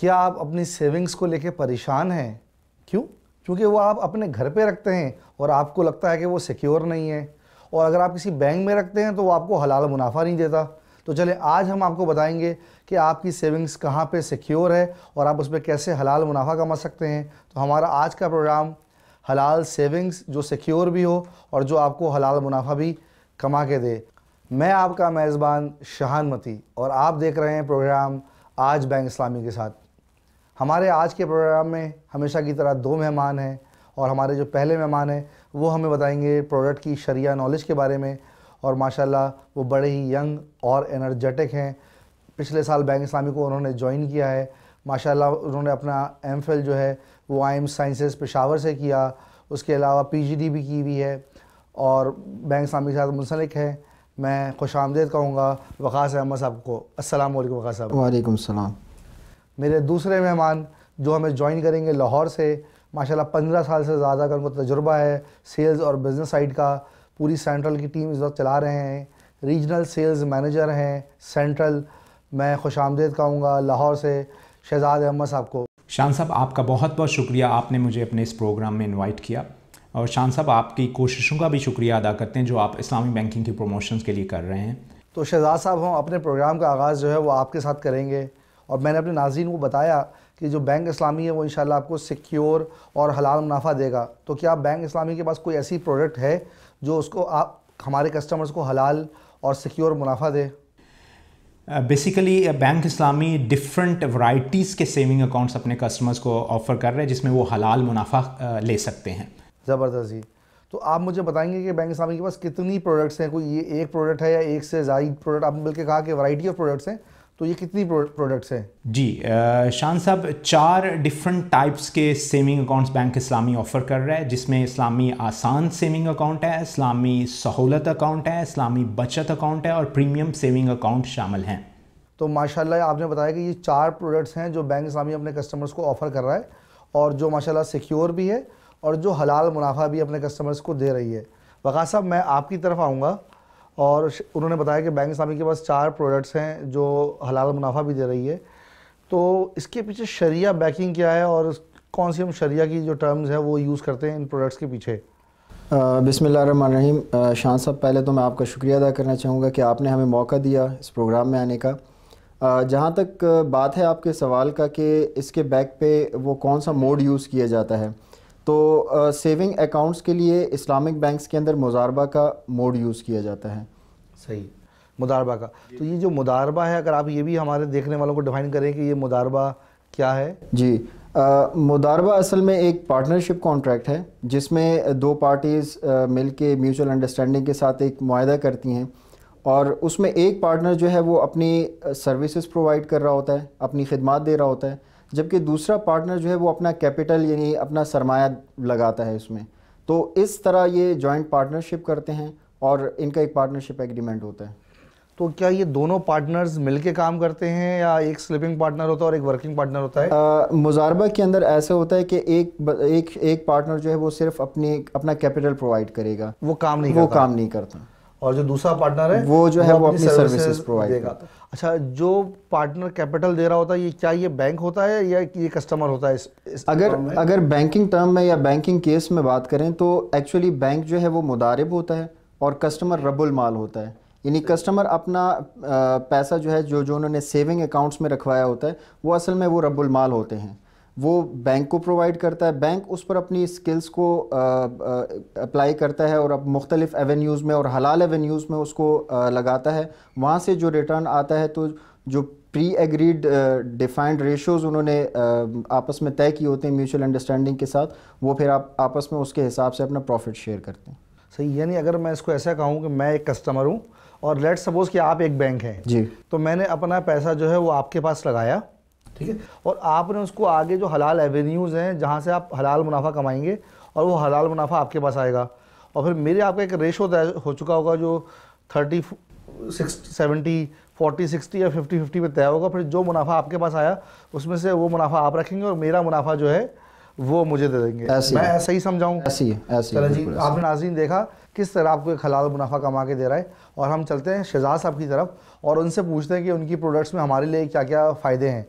क्या आप अपनी सेविंग्स को लेकर परेशान हैं क्यों क्योंकि वो आप अपने घर पे रखते हैं और आपको लगता है कि वो सिक्योर नहीं है और अगर आप किसी बैंक में रखते हैं तो वो आपको हलाल मुनाफा नहीं देता तो चले आज हम आपको बताएंगे कि आपकी सेविंग्स कहाँ पे सिक्योर है और आप उस पर कैसे हलाल मुनाफा कमा सकते हैं तो हमारा आज का प्रोग्राम हलाल सेविंग्स जो सिक्योर भी हो और जो आपको हलाल मुनाफा भी कमा के दे मैं आपका मेज़बान शहान मती और आप देख रहे हैं प्रोग्राम आज बैंक इस्लामी के साथ हमारे आज के प्रोग्राम में हमेशा की तरह दो मेहमान हैं और हमारे जो पहले मेहमान हैं वो हमें बताएंगे प्रोडक्ट की शरिया नॉलेज के बारे में और माशाल्लाह वो बड़े ही यंग और एनर्जेटिक हैं पिछले साल बैंक इस्लामी को उन्होंने ज्वाइन किया है माशाल्लाह उन्होंने अपना एम जो है वो आई एम साइंसेस पेशावर से किया उसके अलावा पी भी की हुई है और बैंक इस्लामी के साथ मुंसलिक है मैं खुश आमदेद कहूँगा वक़ास अहमद साहब को असल वक़ा साहब वालेकुम मेरे दूसरे मेहमान जो हमें ज्वाइन करेंगे लाहौर से माशाल्लाह पंद्रह साल से ज़्यादा का उनको तजुर्बा है सेल्स और बिज़नेस साइड का पूरी सेंट्रल की टीम इस वक्त चला रहे हैं रीजनल सेल्स मैनेजर हैं सेंट्रल मैं खुश आमदेद कहूँगा लाहौर से शहजाद अहमद साहब को शान साहब आपका बहुत बहुत शुक्रिया आपने मुझे अपने इस प्रोग्राम में इन्वाइट किया और शान साहब आपकी कोशिशों का भी शुक्रिया अदा करते हैं जो आप इस्लामी बैंकिंग की प्रमोशंस के लिए कर रहे हैं तो शहजाद साहब हम अपने प्रोग्राम का आगाज़ जो है वो आपके साथ करेंगे और मैंने अपने नाजीन को बताया कि जो बैंक इस्लामी है वो इन आपको सिक्योर और हलाल मुनाफा देगा तो क्या बैंक इस्लामी के पास कोई ऐसी प्रोडक्ट है जो उसको आप हमारे कस्टमर्स को हलाल और सिक्योर मुनाफा दे basically uh, uh, Bank Islami different varieties के सेविंग अकाउंट्स अपने कस्टमर्स को ऑफ़र कर रहे हैं जिसमें वो हलाल मुनाफा uh, ले सकते हैं ज़बरदस्त जी तो आप मुझे बताएंगे कि बैंक इस्लामी के पास कितनी प्रोडक्ट्स हैं कोई ये एक प्रोडक्ट है या एक से ज्यादा प्रोडक्ट आपने बल्कि कहा कि वाइटी ऑफ प्रोडक्ट्स हैं तो ये कितनी प्रोडक्ट्स हैं जी शान साहब चार डिफरेंट टाइप्स के saving accounts Bank Islami offer कर रहा है जिसमें इस्लामी आसान सेविंग अकाउंट है इस्लामी सहूलत अकाउंट है इस्लामी बचत अकाउंट है और प्रीमियम सेविंग अकाउंट शामिल हैं तो माशाल्लाह आपने बताया कि ये चार प्रोडक्ट्स हैं जो बैंक इस्लामी अपने कस्टमर्स को ऑफ़र कर रहा है और जो माशाल्लाह सिक्योर भी है और जो हलाल मुनाफा भी अपने कस्टमर्स को दे रही है वक़ा साहब मैं आपकी तरफ आऊँगा और उन्होंने बताया कि बैंक इस्लामी के पास चार प्रोडक्ट्स हैं जो हलाल मुनाफा भी दे रही है तो इसके पीछे शरिया बैकिंग क्या है और कौन सी हम शरिया की जो टर्म्स है वो यूज़ करते हैं इन प्रोडक्ट्स के पीछे बिसमीम शान साहब पहले तो मैं आपका शुक्रिया अदा करना चाहूँगा कि आपने हमें मौका दिया इस प्रोग्राम में आने का जहाँ तक बात है आपके सवाल का कि इसके बैक पे वो कौन सा मोड यूज़ किया जाता है तो आ, सेविंग अकाउंट्स के लिए इस्लामिक बैंक्स के अंदर मुजारबा का मोड यूज़ किया जाता है सही मुदारबा का तो ये जो मुदारबा है अगर आप ये भी हमारे देखने वालों को डिफाइन करें कि ये मुदारबा क्या है जी मुदारबा असल में एक पार्टनरशिप कॉन्ट्रैक्ट है जिसमें दो पार्टीज़ मिल के म्यूचुअल अंडरस्टैंडिंग के साथ एक माहा करती हैं और उसमें एक पार्टनर जो है वो अपनी सर्विसेज प्रोवाइड कर रहा होता है अपनी खिदमत दे रहा होता है जबकि दूसरा पार्टनर जो है वो अपना कैपिटल यानी अपना सरमाया लगाता है उसमें तो इस तरह ये जॉइंट पार्टनरशिप करते हैं और इनका एक पार्टनरशिप एग्रीमेंट होता है तो क्या ये दोनों पार्टनर्स मिलके काम करते हैं या एक स्लिपिंग पार्टनर होता है और एक वर्किंग पार्टनर होता है मुजारबा के अंदर ऐसे होता है कि एक एक एक पार्टनर जो है वो सिर्फ अपनी अपना कैपिटल प्रोवाइड करेगा वो काम नहीं वो करता। काम नहीं करता और जो दूसरा पार्टनर है वो जो है वो अपनी सर्विसेज प्रोवाइड करता अच्छा जो पार्टनर कैपिटल दे रहा होता है ये क्या ये बैंक होता है या ये कस्टमर होता है इस, इस अगर अगर बैंकिंग टर्म में या बैंकिंग केस में बात करें तो एक्चुअली बैंक जो है वो मुदारब होता है और कस्टमर रबुल माल होता है यानी कस्टमर अपना पैसा जो है जो जो उन्होंने सेविंग अकाउंट्स में रखवाया होता है वो असल में वो रबुल माल होते हैं वो बैंक को प्रोवाइड करता है बैंक उस पर अपनी स्किल्स को अप्लाई करता है और अब मुख्तलिफ एवेन्यूज़ में और हलाल एवेन्यूज़ में उसको आ, लगाता है वहाँ से जो रिटर्न आता है तो जो प्री एग्रीड डिफाइंड रेशोज़ उन्होंने आपस में तय किए होते हैं म्यूचुअल अंडरस्टैंडिंग के साथ वो फिर आप आपस में उसके हिसाब से अपना प्रॉफिट शेयर करते हैं सही यानी अगर मैं इसको ऐसा कहूँ कि मैं एक कस्टमर हूँ और लेट सपोज़ कि आप एक बैंक हैं जी तो मैंने अपना पैसा जो है वो आपके पास लगाया ठीक है और आपने उसको आगे जो हलाल एवेन्यूज़ हैं जहाँ से आप हलाल मुनाफा कमाएंगे और वो हलाल मुनाफा आपके पास आएगा और फिर मेरे आपका एक रेशो तय हो चुका होगा जो thirty six seventy forty sixty या फिफ्टी फिफ्टी में तय होगा फिर जो मुनाफा आपके पास आया उसमें से वो मुनाफा आप रखेंगे और मेरा मुनाफा जो है वो मुझे दे देंगे ऐसी मैं ऐसा ही समझाऊँ ऐसी है ऐसी चलो जी आपने नाजीन देखा किस तरह आपको एक हलाल मुनाफा कमा के दे रहा है और हम चलते हैं शहजाद साहब की तरफ और उनसे पूछते हैं कि उनकी प्रोडक्ट्स में हमारे लिए क्या क्या फ़ायदे हैं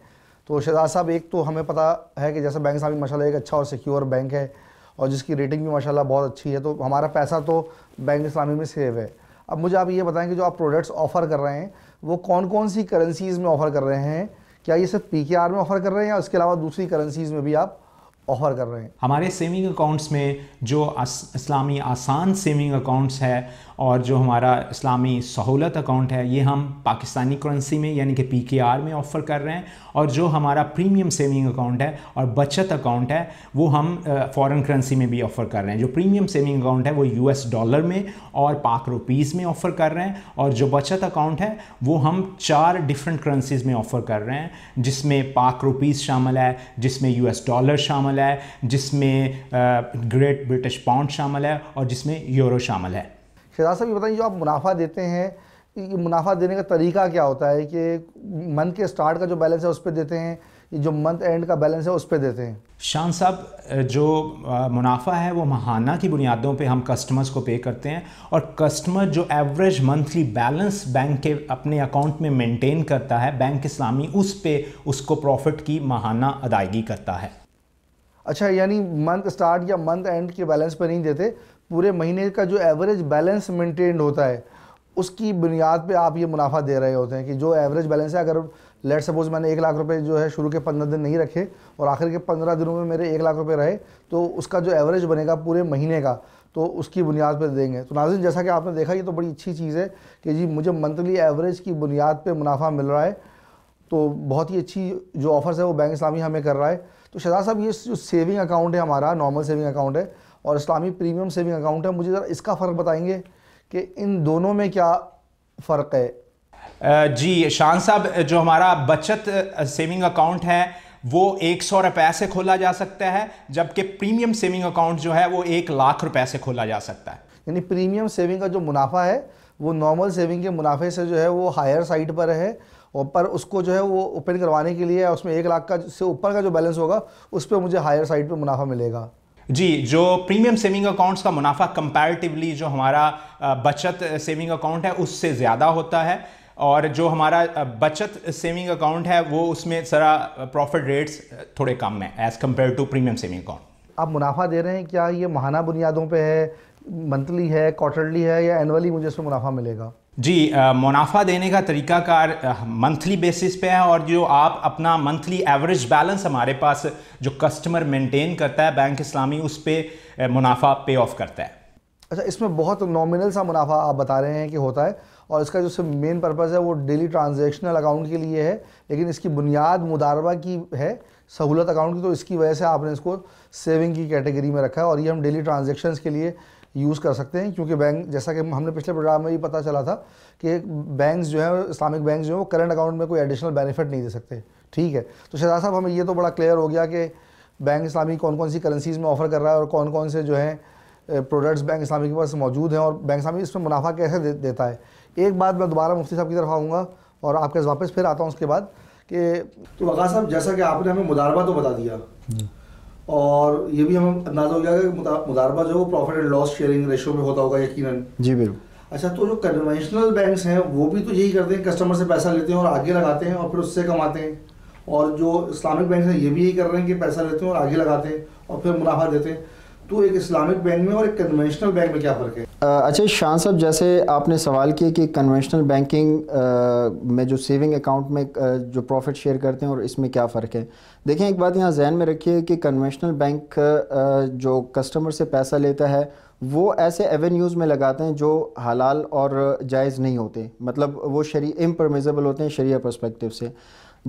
तो शहजाद साहब एक तो हमें पता है कि जैसे बैंक साहब माशा एक अच्छा और सिक्योर बैंक है और जिसकी रेटिंग भी माशाल्लाह बहुत अच्छी है तो हमारा पैसा तो बैंक इस्लामी में सेव है अब मुझे आप ये बताएं कि जो आप प्रोडक्ट्स ऑफ़र कर रहे हैं वो कौन कौन सी करेंसीज़ में ऑफ़र कर रहे हैं क्या ये सिर्फ पी में ऑफ़र कर रहे हैं या उसके अलावा दूसरी करेंसीज़ में भी आप ऑफ़र कर रहे हैं हमारे सेविंग अकाउंट्स में जो इस्लामी आसान सेविंग अकाउंट्स है और जो हमारा इस्लामी सहूलत अकाउंट है ये हम पाकिस्तानी करेंसी में यानी कि पी में ऑफ़र कर रहे हैं और जो हमारा प्रीमियम सेविंग अकाउंट है और बचत अकाउंट है वो हम फॉरेन करेंसी में भी ऑफ़र कर रहे हैं जो प्रीमियम सेविंग अकाउंट है वो यूएस डॉलर में और पाक रुपीज़ में ऑफ़र कर रहे हैं और जो बचत अकाउंट है वो हम चार डिफरेंट करेंसीज़ में ऑफ़र कर रहे हैं जिसमें पाक रुपीज़ शामिल है जिसमें यू डॉलर शामिल है जिसमें ग्रेट ब्रिटिश पाउंड शामिल है और जिसमें यूरो शामिल है फिराज साहब ये बताइए जो आप मुनाफा देते हैं ये मुनाफा देने का तरीका क्या होता है कि मंथ के स्टार्ट का जो बैलेंस है उस पर देते हैं ये जो मंथ एंड का बैलेंस है उस पर देते हैं शान साहब जो मुनाफा है वो महाना की बुनियादों पे हम कस्टमर्स को पे करते हैं और कस्टमर जो एवरेज मंथली बैलेंस बैंक के अपने अकाउंट में मेंटेन करता है बैंक इस्लामी उस पे उसको प्रॉफिट की महाना अदायगी करता है अच्छा यानी मंथ स्टार्ट या मंथ एंड के बैलेंस पर नहीं देते पूरे महीने का जो एवरेज बैलेंस मेंटेन होता है उसकी बुनियाद पे आप ये मुनाफा दे रहे होते हैं कि जो एवरेज बैलेंस है अगर लेट सपोज मैंने एक लाख रुपए जो है शुरू के पंद्रह दिन नहीं रखे और आखिर के पंद्रह दिनों में मेरे एक लाख रुपए रहे तो उसका जो एवरेज बनेगा पूरे महीने का तो उसकी बुनियाद पर देंगे तो नाजिन जैसा कि आपने देखा ये तो बड़ी अच्छी चीज़ है कि जी मुझे मंथली एवरेज की बुनियाद पर मुनाफा मिल रहा है तो बहुत ही अच्छी जो ऑफर्स है वो बैंक इस्लामी हमें कर रहा है तो शहजाद साहब ये जो सेविंग अकाउंट है हमारा नॉर्मल सेविंग अकाउंट है और इस्लामी प्रीमियम सेविंग अकाउंट है मुझे ज़रा इसका फ़र्क बताएंगे कि इन दोनों में क्या फ़र्क है जी शान साहब जो हमारा बचत सेविंग अकाउंट है वो एक सौ रुपए से खोला जा सकता है जबकि प्रीमियम सेविंग अकाउंट जो है वो एक लाख रुपए से खोला जा सकता है यानी प्रीमियम सेविंग का जो मुनाफा है वो नॉर्मल सेविंग के मुनाफे से जो है वो हायर साइड पर है और पर उसको जो है वो ओपन करवाने के लिए उसमें एक लाख का से ऊपर का जो बैलेंस होगा उस पर मुझे हायर साइड पर मुनाफा मिलेगा जी जो प्रीमियम सेविंग अकाउंट्स का मुनाफा कंपैरेटिवली जो हमारा बचत सेविंग अकाउंट है उससे ज़्यादा होता है और जो हमारा बचत सेविंग अकाउंट है वो उसमें सरा प्रॉफिट रेट्स थोड़े कम है as compare to premium saving account आप मुनाफा दे रहे हैं क्या ये महाना बुनियादों पे है मंथली है क्वार्टरली है या एनुअली मुझे इसमें मुनाफा मिलेगा जी मुनाफा देने का तरीकाकार मंथली बेसिस पे है और जो आप अपना मंथली एवरेज बैलेंस हमारे पास जो कस्टमर मेंटेन करता है बैंक इस्लामी उस पर मुनाफा पे ऑफ करता है अच्छा इसमें बहुत नॉमिनल सा मुनाफा आप बता रहे हैं कि होता है और इसका जो मेन पर्पज़ है वो डेली ट्रांजेक्शनल अकाउंट के लिए है लेकिन इसकी बुनियाद मुदारबा की है सहूलत अकाउंट की तो इसकी वजह से आपने इसको सेविंग की कैटेगरी में रखा है और ये हम डेली ट्रांजेक्शन के लिए यूज़ कर सकते हैं क्योंकि बैंक जैसा कि हमने पिछले प्रोग्राम में भी पता चला था कि बैंक जो है इस्लामिक बैंक जो है वो करंट अकाउंट में कोई एडिशनल बेनिफिट नहीं दे सकते ठीक है तो शहजाद साहब हमें ये तो बड़ा क्लियर हो गया कि बैंक इस्लामी कौन कौन सी करेंसीज़ में ऑफ़र कर रहा है और कौन कौन से जो है प्रोडक्ट्स बैंक इस्लामी के पास मौजूद हैं और बैंक इस्लामी इसमें मुनाफा कैसे दे, देता है एक बात मैं दोबारा मुफ्ती साहब की तरफ आऊँगा और आपके वापस फिर आता हूँ उसके बाद कि तो वक़ा साहब जैसा कि आपने हमें मुदारबा तो बता दिया और ये भी हमें अंदाजा हो गया कि मुदारबा जो है वो profit and loss sharing ratio में होता होगा यकीनन जी बिल्कुल अच्छा तो जो कन्वेंशनल बैंक हैं वो भी तो यही करते हैं कस्टमर से पैसा लेते हैं और आगे लगाते हैं और फिर उससे कमाते हैं और जो इस्लामिक बैंक हैं ये भी यही कर रहे हैं कि पैसा लेते हैं और आगे लगाते हैं और फिर मुनाफा देते हैं तो एक इस्लामिक बैंक में और एक कन्वेंशनल बैंक में क्या फ़र्क है अच्छा शाह साहब जैसे आपने सवाल किया कि कन्वेंशनल बैंकिंग में जो सेविंग अकाउंट में जो प्रॉफिट शेयर करते हैं और इसमें क्या फ़र्क है देखें एक बात यहाँ जहन में रखिए कि कन्वेंशनल बैंक जो कस्टमर से पैसा लेता है वो ऐसे एवेन्यूज़ में लगाते हैं जो हलाल और जायज़ नहीं होते मतलब वो शरी इम्परमिज़बल होते हैं शरिया परस्पेक्टिव से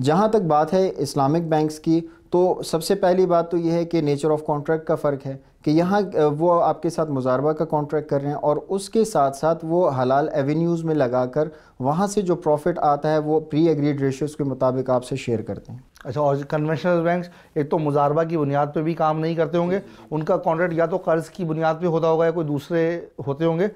जहाँ तक बात है इस्लामिक बैंक्स की तो सबसे पहली बात तो यह है कि नेचर ऑफ़ कॉन्ट्रैक्ट का फ़र्क है कि यहाँ वो आपके साथ मुजारबा का कॉन्ट्रैक्ट कर रहे हैं और उसके साथ साथ वो हलाल एवेन्यूज़ में लगा कर वहाँ से जो प्रॉफिट आता है वो प्री एग्रीड रेशियोज़ के मुताबिक आपसे शेयर करते हैं अच्छा और कन्वेंशनल बैंक्स एक तो मुजारबा की बुनियाद पे भी काम नहीं करते होंगे उनका कॉन्ट्रैक्ट या तो कर्ज़ की बुनियाद पर होता होगा या कोई दूसरे होते होंगे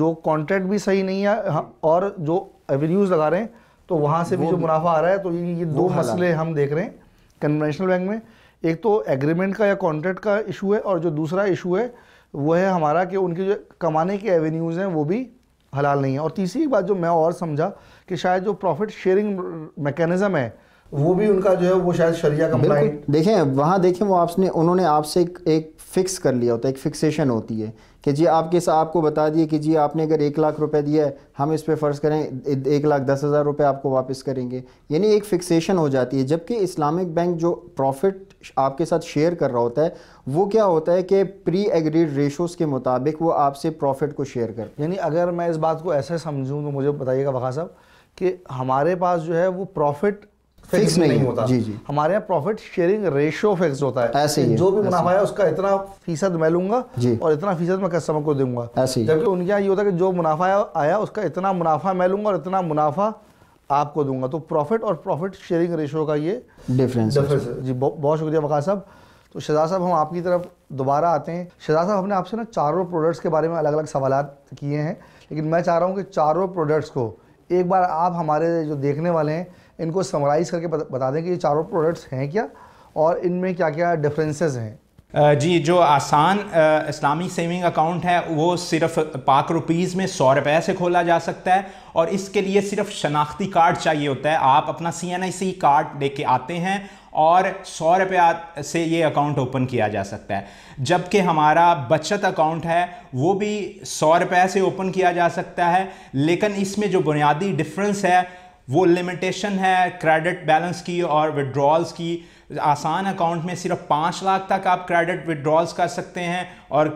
जो कॉन्ट्रैक्ट भी सही नहीं है हाँ, और जो एवेन्यूज़ लगा रहे हैं तो वहाँ से भी जो मुनाफा आ रहा है तो ये दो मसले हम देख रहे हैं कन्वेंशनल बैंक में एक तो एग्रीमेंट का या कॉन्ट्रैक्ट का इशू है और जो दूसरा इशू है वो है हमारा कि उनके जो कमाने के एवेन्यूज़ हैं वो भी हलाल नहीं है और तीसरी बात जो मैं और समझा कि शायद जो प्रॉफिट शेयरिंग मैकेनिज़म है वो भी उनका जो है वो शायद शरिया कंप्लाइंट देखें वहाँ देखें वो आपने उन्होंने आपसे एक, एक फ़िक्स कर लिया होता है एक फिक्सेशन होती है कि जी आपके साथ आपको बता दिए कि जी आपने अगर एक लाख रुपए दिया है हम इस पर फ़र्ज़ करें एक लाख दस हज़ार रुपये आपको वापस करेंगे यानी एक फ़िक्सेशन हो जाती है जबकि इस्लामिक बैंक जो प्रॉफिट आपके साथ शेयर कर रहा होता है वो क्या होता है कि प्री एग्रीड रेशोस के मुताबिक वो आपसे प्रॉफिट को शेयर कर यानी अगर मैं इस बात को ऐसे समझूँ तो मुझे बताइएगा वक़ा साहब कि हमारे पास जो है वो प्रॉफिट फिक्स नहीं, नहीं होता जी जी हमारे यहाँ प्रॉफिट शेयरिंग रेशियो फिक्स होता है ऐसे ही जो भी मुनाफा है उसका इतना फीसद मैं लूंगा और इतना फीसद मैं कस्टमर को दूंगा ऐसे जबकि उनके यहाँ ये होता है कि जो मुनाफा आया उसका इतना मुनाफा मैं लूंगा और इतना मुनाफा आपको दूंगा तो प्रॉफिट और प्रॉफिट शेयरिंग रेशो का ये डिफरेंस जी बहुत शुक्रिया बकार साहब तो शहजाद साहब हम आपकी तरफ दोबारा आते हैं शहजाद साहब हमने आपसे ना चारों प्रोडक्ट्स के बारे में अलग अलग सवाल किए हैं लेकिन मैं चाह रहा हूँ कि चारों प्रोडक्ट्स को एक बार आप हमारे जो देखने वाले हैं इनको समराइज़ करके बता दें कि ये चारों प्रोडक्ट्स हैं क्या और इनमें क्या क्या डिफरेंसेस हैं जी जो आसान इस्लामी सेविंग अकाउंट है वो सिर्फ पाक रुपीज़ में सौ रुपए से खोला जा सकता है और इसके लिए सिर्फ शनाख्ती कार्ड चाहिए होता है आप अपना सी एन आई सी कार्ड लेके आते हैं और सौ रुपए से ये अकाउंट ओपन किया जा सकता है जबकि हमारा बचत अकाउंट है वो भी सौ रुपये से ओपन किया जा सकता है लेकिन इसमें जो बुनियादी डिफरेंस है वो लिमिटेशन है क्रेडिट बैलेंस की और विड्रॉल्स की आसान अकाउंट में सिर्फ पाँच लाख तक आप क्रेडिट विड्रॉल्स कर सकते हैं और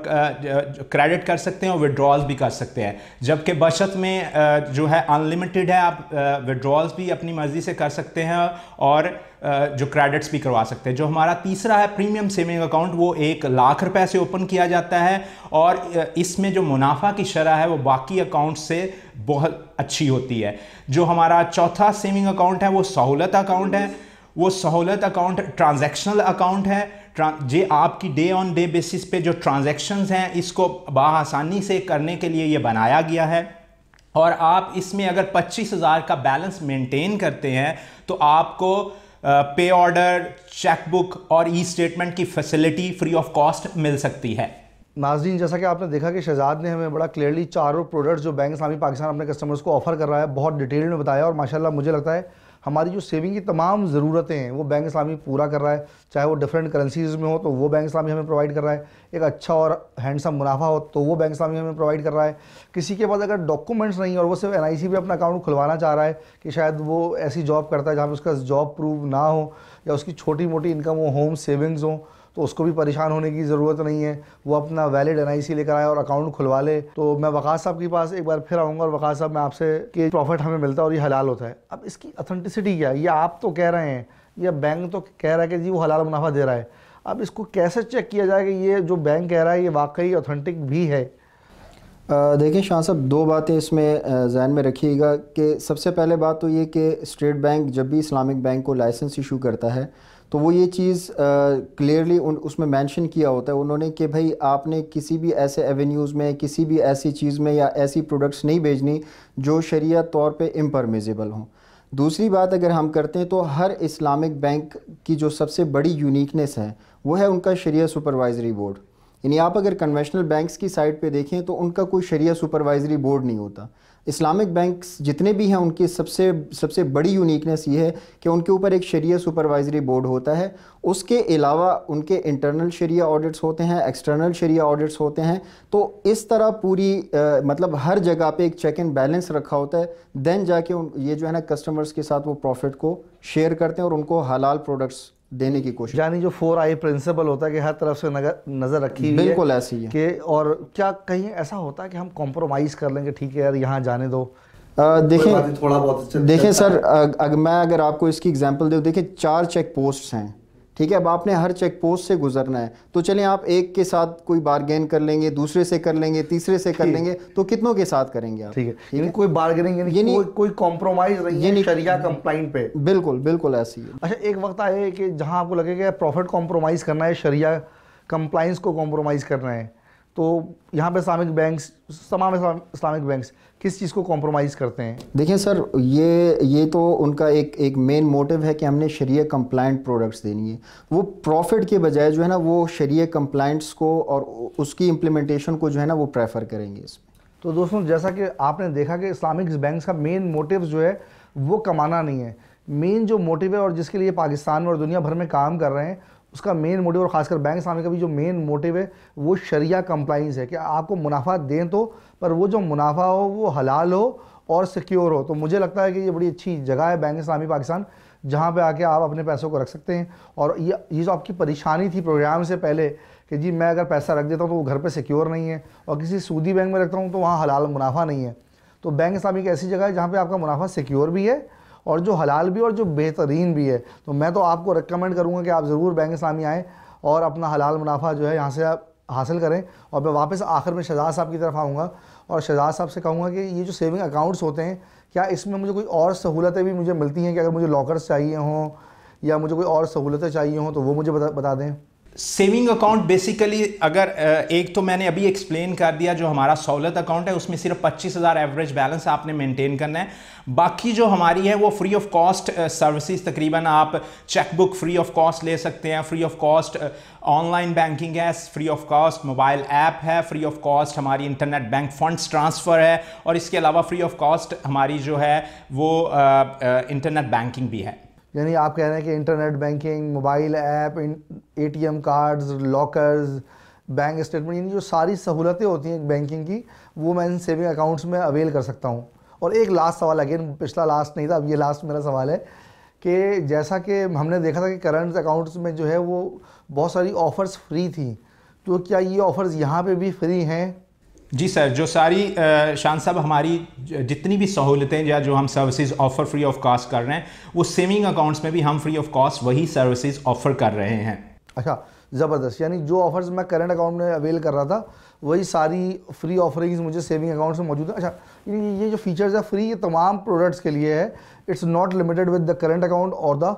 क्रेडिट कर सकते हैं और विड्रॉल्स भी कर सकते हैं जबकि बचत में जो है अनलिमिटेड है आप विड्रॉल्स भी अपनी मर्ज़ी से कर सकते हैं और जो क्रेडिट्स भी करवा सकते हैं जो हमारा तीसरा है प्रीमियम सेविंग अकाउंट वो एक लाख रुपए से ओपन किया जाता है और इसमें जो मुनाफा की शरह है वो बाकी अकाउंट से बहुत अच्छी होती है जो हमारा चौथा सेविंग अकाउंट है वो सहूलत अकाउंट है वो सहूलत अकाउंट ट्रांजैक्शनल अकाउंट है जे आपकी डे ऑन डे बेसिस पे जो ट्रांजैक्शंस हैं इसको बसानी से करने के लिए ये बनाया गया है और आप इसमें अगर पच्चीस हज़ार का बैलेंस मेंटेन करते हैं तो आपको पे ऑर्डर चेकबुक और ई स्टेटमेंट की फैसिलिटी फ्री ऑफ कॉस्ट मिल सकती है नाजीन जैसा कि आपने देखा कि शहजाद ने हमें बड़ा क्लियरली चारों प्रोडक्ट्स जो बैंक इस्लामी पाकिस्तान अपने कस्टमर्स को ऑफर कर रहा है बहुत डिटेल में बताया और माशाल्लाह मुझे लगता है हमारी जो सेविंग की तमाम ज़रूरतें हैं वो बैंक इस्लामी पूरा कर रहा है चाहे वो डिफरेंट करेंसीज में हो तो वो बैंक इस्लामी हमें प्रोवाइड कर रहा है एक अच्छा और हैंडसम मुनाफा हो तो वो बैंक इस्लामी हमें प्रोवाइड कर रहा है किसी के पास अगर डॉक्यूमेंट्स नहीं और वो सिर्फ एन आई अपना अकाउंट खुलवाना चाह रहा है कि शायद वो ऐसी जॉब करता है जहाँ पर उसका जॉब प्रूव ना हो या उसकी छोटी मोटी इनकम हो होम सेविंग्स हों तो उसको भी परेशान होने की ज़रूरत नहीं है वो अपना वैलिड एन लेकर आए और अकाउंट खुलवा ले तो मैं वक़ास साहब के पास एक बार फिर आऊँगा और वक़ास साहब मैं आपसे कि प्रॉफिट हमें मिलता है और ये हलाल होता है अब इसकी अथेंटिसिटी क्या है ये आप तो कह रहे हैं या बैंक तो कह रहा है कि जी वो हलाल मुनाफा दे रहा है अब इसको कैसे चेक किया जाए कि ये जो बैंक कह रहा है ये वाकई ऑथेंटिक भी है देखिए शाह साहब दो बातें इसमें जहन में रखिएगा कि सबसे पहले बात तो ये कि स्टेट बैंक जब भी इस्लामिक बैंक को लाइसेंस इशू करता है तो वो ये चीज़ क्लियरली uh, उसमें मेंशन किया होता है उन्होंने कि भाई आपने किसी भी ऐसे एवेन्यूज़ में किसी भी ऐसी चीज़ में या ऐसी प्रोडक्ट्स नहीं भेजनी जो शरिया तौर पे इम्परमिजिबल हों दूसरी बात अगर हम करते हैं तो हर इस्लामिक बैंक की जो सबसे बड़ी यूनिकनेस है वो है उनका शरिया सुपरवाइजरी बोर्ड यानी आप अगर कन्वेशनल बैंक्स की साइट पे देखें तो उनका कोई शरिया सुपरवाइजरी बोर्ड नहीं होता इस्लामिक बैंक जितने भी हैं उनकी सबसे सबसे बड़ी यूनिकनेस ये है कि उनके ऊपर एक शरिया सुपरवाइजरी बोर्ड होता है उसके अलावा उनके इंटरनल शरिया ऑडिट्स होते हैं एक्सटर्नल शरिया ऑडिट्स होते हैं तो इस तरह पूरी आ, मतलब हर जगह पे एक चेक एंड बैलेंस रखा होता है देन जाके ये जो है ना कस्टमर्स के साथ वो प्रॉफिट को शेयर करते हैं और उनको हलाल प्रोडक्ट्स देने की कोशिश यानी जो फोर आई प्रिंसिपल होता है कि हर तरफ से नज़र रखी बिल्कुल ऐसी है कि और क्या कहीं ऐसा होता है कि हम कॉम्प्रोमाइज़ कर लेंगे ठीक है यार यहाँ जाने दो देखें थोड़ा बहुत देखें सर अग, अग, मैं अगर आपको इसकी एग्जांपल दे देखें चार चेक पोस्ट्स हैं ठीक है अब आपने हर चेक पोस्ट से गुजरना है तो चलें आप एक के साथ कोई बार्गेन कर लेंगे दूसरे से कर लेंगे तीसरे से कर लेंगे तो कितनों के साथ करेंगे आप ठीक है यानी कोई बार्गेनिंग यानी कोई कोई कॉम्प्रोमाइज नहीं शरिया पे बिल्कुल बिल्कुल ऐसी है अच्छा एक वक्त आए कि जहाँ आपको लगेगा प्रॉफिट कॉम्प्रोमाइज़ करना है शरिया कंप्लाइंस को कॉम्प्रोमाइज़ करना है तो यहाँ पे इस्लामिक बैंक्स तमाम इस्लामिक बैंक्स किस चीज़ को कॉम्प्रोमाइज़ करते हैं देखिए सर ये ये तो उनका एक एक मेन मोटिव है कि हमने शरीय कम्प्लाइंट प्रोडक्ट्स देनी है वो प्रॉफिट के बजाय जो है ना वो शरीय कम्प्लाइंट्स को और उसकी इम्प्लीमेंटेशन को जो है ना वो प्रेफर करेंगे इसमें तो दोस्तों जैसा कि आपने देखा कि इस्लामिक बैंक का मेन मोटिव जो है वो कमाना नहीं है मेन जो मोटिव है और जिसके लिए पाकिस्तान में और दुनिया भर में काम कर रहे हैं उसका मेन मोटिव और खासकर बैंक इस्लामी का भी जो मेन मोटिव है वो शरिया कंप्लाइंस है कि आपको मुनाफा दें तो पर वो जो मुनाफा हो वो हलाल हो और सिक्योर हो तो मुझे लगता है कि ये बड़ी अच्छी जगह है बैंक इस्लामी पाकिस्तान जहाँ पे आके आप अपने पैसों को रख सकते हैं और ये ये जो आपकी परेशानी थी प्रोग्राम से पहले कि जी मैं अगर पैसा रख देता हूँ तो वो घर पे सिक्योर नहीं है और किसी सूदी बैंक में रखता हूँ तो वहाँ हलाल मुनाफा नहीं है तो बैंक इस्लामी एक ऐसी जगह है जहाँ पर आपका मुनाफा सिक्योर भी है और जो हलाल भी और जो बेहतरीन भी है तो मैं तो आपको रिकमेंड करूँगा कि आप ज़रूर बैंक इस्लामी आएँ और अपना हलाल मुनाफा जो है यहाँ से आप हासिल करें और मैं वापस आखिर में शहजाद साहब की तरफ आऊँगा और शहजाद साहब से कहूँगा कि ये जो सेविंग अकाउंट्स होते हैं क्या इसमें मुझे कोई और सहूलतें भी मुझे मिलती हैं कि अगर मुझे लॉकर्स चाहिए हों या मुझे कोई और सहूलतें चाहिए हों तो वो मुझे बता बता दें सेविंग अकाउंट बेसिकली अगर एक तो मैंने अभी एक्सप्लेन कर दिया जो हमारा सहूलत अकाउंट है उसमें सिर्फ पच्चीस हज़ार एवरेज बैलेंस आपने मेंटेन करना है बाकी जो हमारी है वो फ्री ऑफ कॉस्ट सर्विसेज तकरीबन आप चेकबुक फ्री ऑफ कॉस्ट ले सकते हैं free of cost online banking है free of cost mobile app है फ्री ऑफ कॉस्ट हमारी इंटरनेट बैंक फंड्स ट्रांसफ़र है और इसके अलावा फ्री ऑफ कॉस्ट हमारी जो है वो इंटरनेट बैंकिंग भी है यानी आप कह रहे हैं कि internet banking mobile app A T M cards lockers bank statement यानी जो सारी सहूलतें होती हैं बैंकिंग की वो मैं इन सेविंग अकाउंट्स में अवेल कर सकता हूँ और एक लास्ट सवाल अगेन पिछला लास्ट नहीं था अब ये लास्ट मेरा सवाल है कि जैसा कि हमने देखा था कि करंट अकाउंट्स में जो है वो बहुत सारी ऑफ़र्स फ्री थी तो क्या ये ऑफ़र्स यहाँ पे भी फ्री हैं जी सर जो सारी शान साहब हमारी जितनी भी सहूलतें या जो हम services offer free of cost कर रहे हैं वो सेविंग अकाउंट्स में भी हम फ्री ऑफ कॉस्ट वही सर्विसेज ऑफ़र कर रहे हैं अच्छा ज़बरदस्त यानी जो ऑफर्स मैं करंट अकाउंट में अवेल कर रहा था वही सारी फ्री ऑफरिंग्स मुझे सेविंग अकाउंट में मौजूद है अच्छा ये जो फीचर्स है फ्री ये तमाम प्रोडक्ट्स के लिए है it's not limited with the current account और द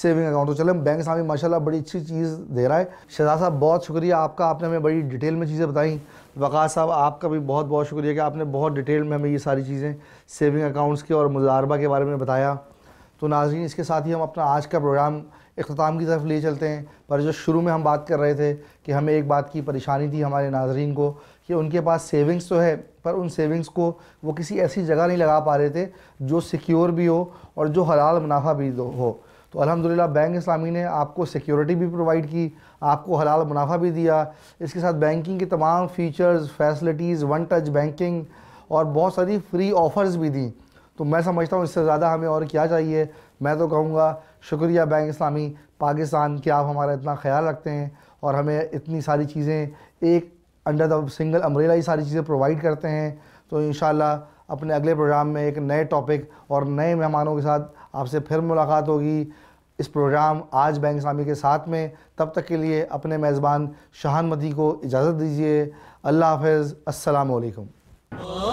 सेविंग अकाउंट तो चले बैंक साहब माशाल्लाह बड़ी अच्छी चीज़ दे रहा है शहजाद साहब बहुत शुक्रिया आपका आपने हमें बड़ी डिटेल में चीज़ें बताई वक़ा साहब आपका भी बहुत बहुत शुक्रिया कि आपने बहुत डिटेल में हमें ये सारी चीज़ें सेविंग अकाउंट्स के और मुजारबा के बारे में बताया तो नाजरीन इसके साथ ही हम अपना आज का प्रोग्राम अख्ताम की तरफ ले चलते हैं पर जो शुरू में हम बात कर रहे थे कि हमें एक बात की परेशानी थी हमारे नाजरन को कि उनके पास सेविंग्स तो है पर उन सेविंग्स को वो किसी ऐसी जगह नहीं लगा पा रहे थे जो सिक्योर भी हो और जो हलाल मुनाफा भी हो तो अलहमदिल्ला बैंक इस्लामी ने आपको सिक्योरिटी भी प्रोवाइड की आपको हलाल मुनाफा भी दिया इसके साथ बैंकिंग के तमाम features facilities one touch banking और बहुत सारी फ्री ऑफ़र्स भी दी तो मैं समझता हूँ इससे ज़्यादा हमें और क्या चाहिए मैं तो कहूँगा शुक्रिया बैंक इस्लामी पाकिस्तान कि आप हमारा इतना ख्याल रखते हैं और हमें इतनी सारी चीज़ें एक अंडर द सिंगल अम्ब्रेला ही सारी चीज़ें प्रोवाइड करते हैं तो इन अपने अगले प्रोग्राम में एक नए टॉपिक और नए मेहमानों के साथ आपसे फिर मुलाकात होगी इस प्रोग्राम आज बैंक इस्लामी के साथ में तब तक के लिए अपने मेज़बान शाहान मदी को इजाज़त दीजिए अल्लाह हाफ़ oh.